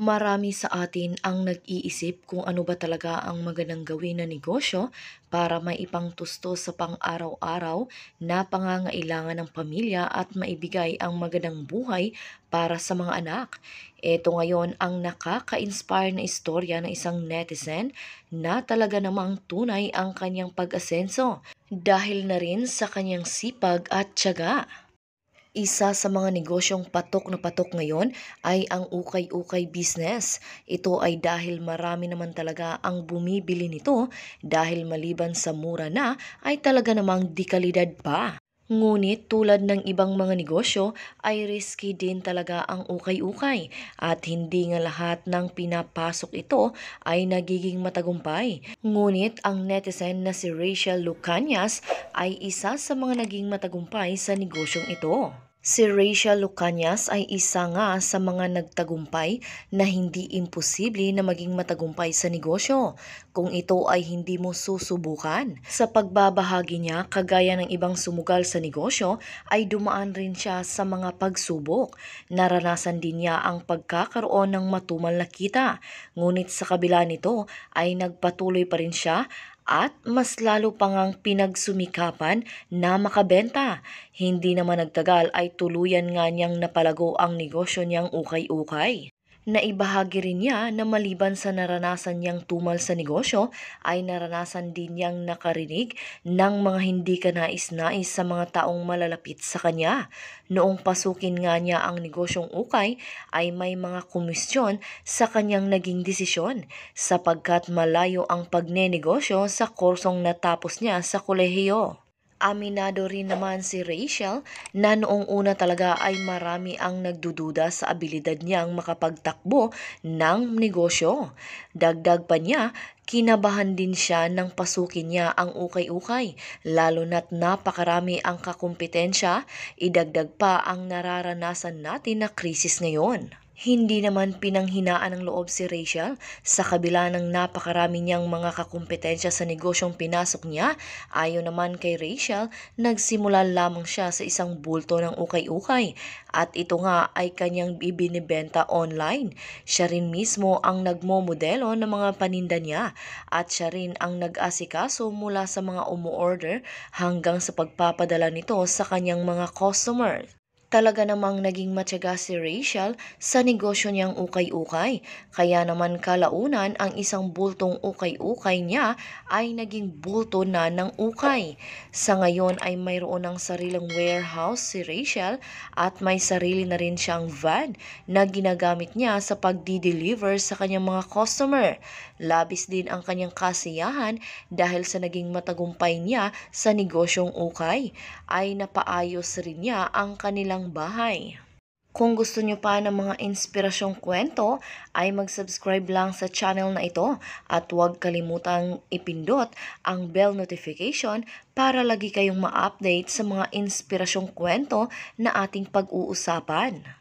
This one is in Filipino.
Marami sa atin ang nag-iisip kung ano ba talaga ang magandang gawin na negosyo para maipangtusto sa pang-araw-araw na pangangailangan ng pamilya at maibigay ang magandang buhay para sa mga anak. Ito ngayon ang nakaka-inspire na istorya ng isang netizen na talaga namang tunay ang kanyang pag-asenso dahil na rin sa kanyang sipag at tiyaga. Isa sa mga negosyong patok na patok ngayon ay ang ukay-ukay business. Ito ay dahil marami naman talaga ang bumibili nito dahil maliban sa mura na ay talaga namang dikalidad pa. Ngunit tulad ng ibang mga negosyo ay risky din talaga ang ukay-ukay at hindi nga lahat ng pinapasok ito ay nagiging matagumpay. Ngunit ang netizen na si Rachel Lucanias ay isa sa mga naging matagumpay sa negosyong ito. Si Rachel Lucanias ay isa nga sa mga nagtagumpay na hindi imposible na maging matagumpay sa negosyo kung ito ay hindi mo susubukan. Sa pagbabahagi niya, kagaya ng ibang sumugal sa negosyo, ay dumaan rin siya sa mga pagsubok. Naranasan din niya ang pagkakaroon ng matumal na kita. Ngunit sa kabila nito ay nagpatuloy pa rin siya at mas lalo pang ngang pinagsumikapan na makabenta. Hindi naman nagtagal ay tuluyan nga niyang napalago ang negosyo niyang ukay-ukay na ibahagi rin niya na maliban sa naranasan niyang tumal sa negosyo, ay naranasan din niyang nakarinig ng mga hindi kanais-nais sa mga taong malalapit sa kanya. Noong pasukin nga niya ang negosyong ukay, ay may mga komisyon sa kanyang naging desisyon sapagkat malayo ang pagnenegosyo sa kursong natapos niya sa kolehiyo. Aminado rin naman si Rachel na noong una talaga ay marami ang nagdududa sa abilidad niyang makapagtakbo ng negosyo. Dagdag pa niya, kinabahan din siya nang pasukin niya ang ukay-ukay, lalo na't napakarami ang kakumpetensya, idagdag pa ang nararanasan natin na krisis ngayon. Hindi naman pinanghinaan ng loob si Rachel sa kabila ng napakarami niyang mga kakumpetensya sa negosyong pinasok niya. Ayon naman kay Rachel, nagsimula lamang siya sa isang bulto ng ukay-ukay at ito nga ay kanyang ibinibenta online. Siya rin mismo ang nagmo-modelo ng mga paninda niya at siya rin ang nag-asikaso mula sa mga umuorder hanggang sa pagpapadala nito sa kanyang mga customer. Talaga namang naging matyaga si Rachel sa negosyo niyang ukay-ukay. Kaya naman kalaunan ang isang bultong ukay-ukay niya ay naging bulto na ng ukay. Sa ngayon ay mayroon ng sariling warehouse si Rachel at may sarili na rin siyang van na ginagamit niya sa pagdi-deliver sa kanyang mga customer. Labis din ang kanyang kasiyahan dahil sa naging matagumpay niya sa negosyong ukay. Ay napaayos rin niya ang kanilang kanilang bahay. Kung gusto nyo pa ng mga inspirasyong kwento ay mag-subscribe lang sa channel na ito at huwag kalimutang ipindot ang bell notification para lagi kayong ma-update sa mga inspirasyong kwento na ating pag-uusapan.